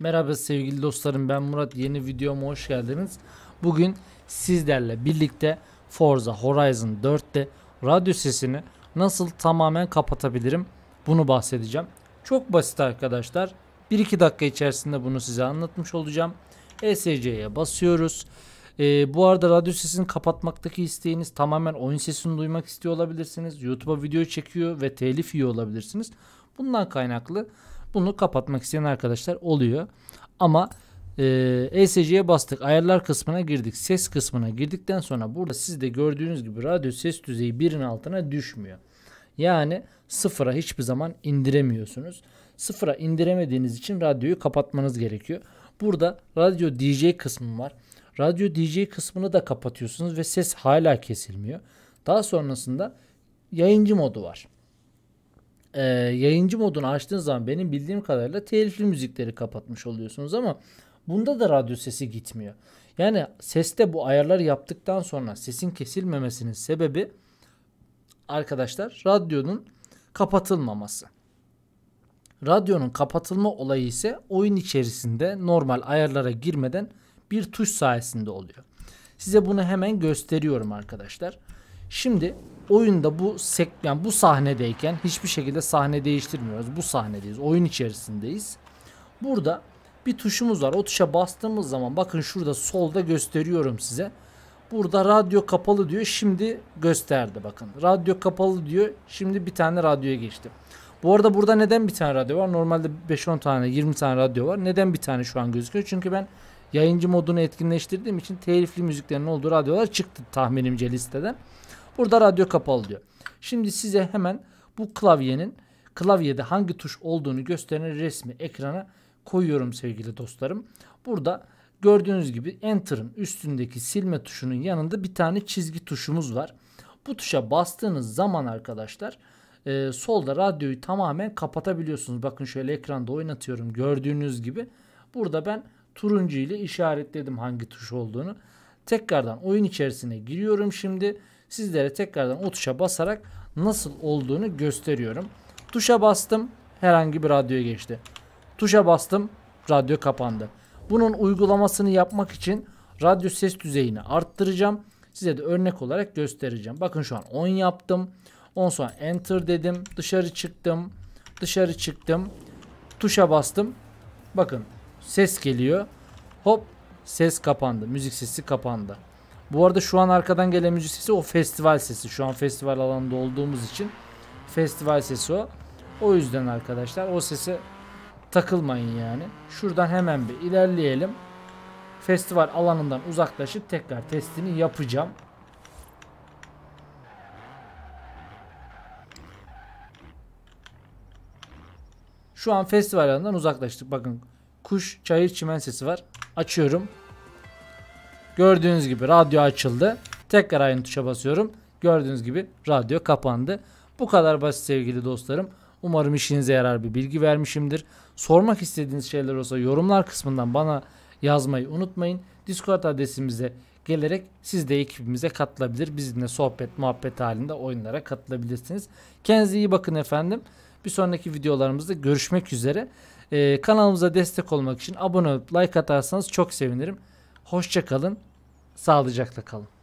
Merhaba sevgili dostlarım ben Murat yeni videoma hoş geldiniz. Bugün sizlerle birlikte Forza Horizon 4'te radyo sesini nasıl tamamen kapatabilirim bunu bahsedeceğim. Çok basit arkadaşlar 1-2 dakika içerisinde bunu size anlatmış olacağım. ESC'ye basıyoruz. Ee, bu arada radyo sesini kapatmaktaki isteğiniz tamamen oyun sesini duymak istiyor olabilirsiniz. YouTube'a video çekiyor ve telif yiyor olabilirsiniz. Bundan kaynaklı bunu kapatmak isteyen arkadaşlar oluyor. Ama e, ESC'ye bastık. Ayarlar kısmına girdik. Ses kısmına girdikten sonra burada siz de gördüğünüz gibi radyo ses düzeyi birin altına düşmüyor. Yani sıfıra hiçbir zaman indiremiyorsunuz. Sıfıra indiremediğiniz için radyoyu kapatmanız gerekiyor. Burada radyo DJ kısmı var. Radyo DJ kısmını da kapatıyorsunuz ve ses hala kesilmiyor. Daha sonrasında yayıncı modu var e, yayıncı modunu açtığınız zaman benim bildiğim kadarıyla telifli müzikleri kapatmış oluyorsunuz ama bunda da radyo sesi gitmiyor. Yani seste bu ayarlar yaptıktan sonra sesin kesilmemesinin sebebi arkadaşlar radyonun kapatılmaması. Radyonun kapatılma olayı ise oyun içerisinde normal ayarlara girmeden bir tuş sayesinde oluyor. Size bunu hemen gösteriyorum Arkadaşlar. Şimdi oyunda bu sek yani bu sahnedeyken hiçbir şekilde sahne değiştirmiyoruz. Bu sahnedeyiz. Oyun içerisindeyiz. Burada bir tuşumuz var. O tuşa bastığımız zaman bakın şurada solda gösteriyorum size. Burada radyo kapalı diyor. Şimdi gösterdi bakın. Radyo kapalı diyor. Şimdi bir tane radyoya geçtim. Bu arada burada neden bir tane radyo var? Normalde 5-10 tane, 20 tane radyo var. Neden bir tane şu an gözüküyor? Çünkü ben yayıncı modunu etkinleştirdiğim için telifli müziklerin olduğu radyolar çıktı tahminimce listeden. Burada radyo kapalı diyor. Şimdi size hemen bu klavyenin klavyede hangi tuş olduğunu gösteren resmi ekrana koyuyorum sevgili dostlarım. Burada gördüğünüz gibi Enter'ın üstündeki silme tuşunun yanında bir tane çizgi tuşumuz var. Bu tuşa bastığınız zaman arkadaşlar e, solda radyoyu tamamen kapatabiliyorsunuz. Bakın şöyle ekranda oynatıyorum gördüğünüz gibi. Burada ben turuncu ile işaretledim hangi tuş olduğunu. Tekrardan oyun içerisine giriyorum şimdi. Sizlere tekrardan o tuşa basarak nasıl olduğunu gösteriyorum. Tuşa bastım herhangi bir radyo geçti. Tuşa bastım radyo kapandı. Bunun uygulamasını yapmak için radyo ses düzeyini arttıracağım. Size de örnek olarak göstereceğim. Bakın şu an 10 yaptım. 10 sonra enter dedim. Dışarı çıktım. Dışarı çıktım. Tuşa bastım. Bakın Ses geliyor. Hop ses kapandı. Müzik sesi kapandı. Bu arada şu an arkadan gelen müzik sesi o festival sesi. Şu an festival alanında olduğumuz için festival sesi o. O yüzden arkadaşlar o sese takılmayın yani. Şuradan hemen bir ilerleyelim. Festival alanından uzaklaşıp tekrar testini yapacağım. Şu an festival alanından uzaklaştık. Bakın kuş çayır çimen sesi var. Açıyorum. Gördüğünüz gibi radyo açıldı. Tekrar aynı tuşa basıyorum. Gördüğünüz gibi radyo kapandı. Bu kadar basit sevgili dostlarım. Umarım işinize yarar bir bilgi vermişimdir. Sormak istediğiniz şeyler olsa yorumlar kısmından bana yazmayı unutmayın. Discord adresimize gelerek siz de ekibimize katılabilir. Bizimle sohbet, muhabbet halinde oyunlara katılabilirsiniz. Kendinize iyi bakın efendim. Bir sonraki videolarımızda görüşmek üzere. Ee, kanalımıza destek olmak için abone olup like atarsanız çok sevinirim. Hoşçakalın. Sağlıcakla kalın.